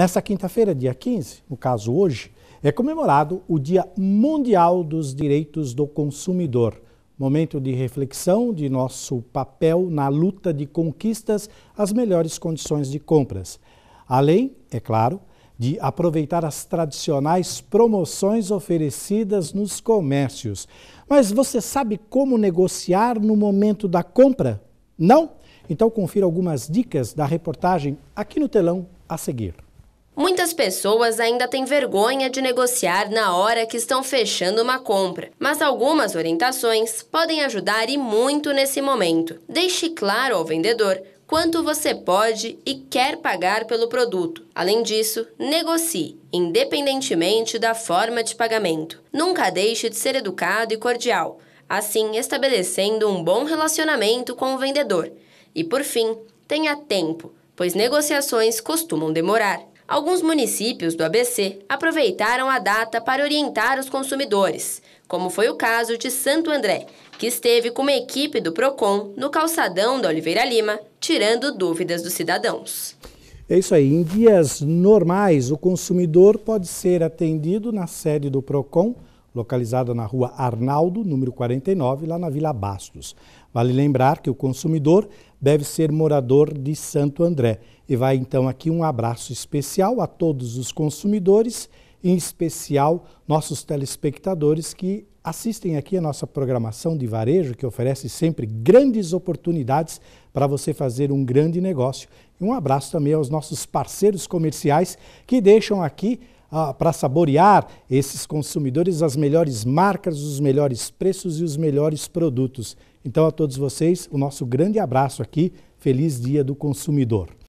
Nesta quinta-feira, dia 15, no caso hoje, é comemorado o Dia Mundial dos Direitos do Consumidor. Momento de reflexão de nosso papel na luta de conquistas às melhores condições de compras. Além, é claro, de aproveitar as tradicionais promoções oferecidas nos comércios. Mas você sabe como negociar no momento da compra? Não? Então confira algumas dicas da reportagem aqui no telão a seguir. Muitas pessoas ainda têm vergonha de negociar na hora que estão fechando uma compra, mas algumas orientações podem ajudar e muito nesse momento. Deixe claro ao vendedor quanto você pode e quer pagar pelo produto. Além disso, negocie, independentemente da forma de pagamento. Nunca deixe de ser educado e cordial, assim estabelecendo um bom relacionamento com o vendedor. E por fim, tenha tempo, pois negociações costumam demorar. Alguns municípios do ABC aproveitaram a data para orientar os consumidores, como foi o caso de Santo André, que esteve com uma equipe do PROCON no calçadão da Oliveira Lima, tirando dúvidas dos cidadãos. É isso aí. Em dias normais, o consumidor pode ser atendido na sede do PROCON localizada na rua Arnaldo, número 49, lá na Vila Bastos. Vale lembrar que o consumidor deve ser morador de Santo André. E vai então aqui um abraço especial a todos os consumidores, em especial nossos telespectadores que assistem aqui a nossa programação de varejo, que oferece sempre grandes oportunidades para você fazer um grande negócio. E um abraço também aos nossos parceiros comerciais que deixam aqui para saborear esses consumidores as melhores marcas, os melhores preços e os melhores produtos. Então, a todos vocês, o nosso grande abraço aqui. Feliz Dia do Consumidor.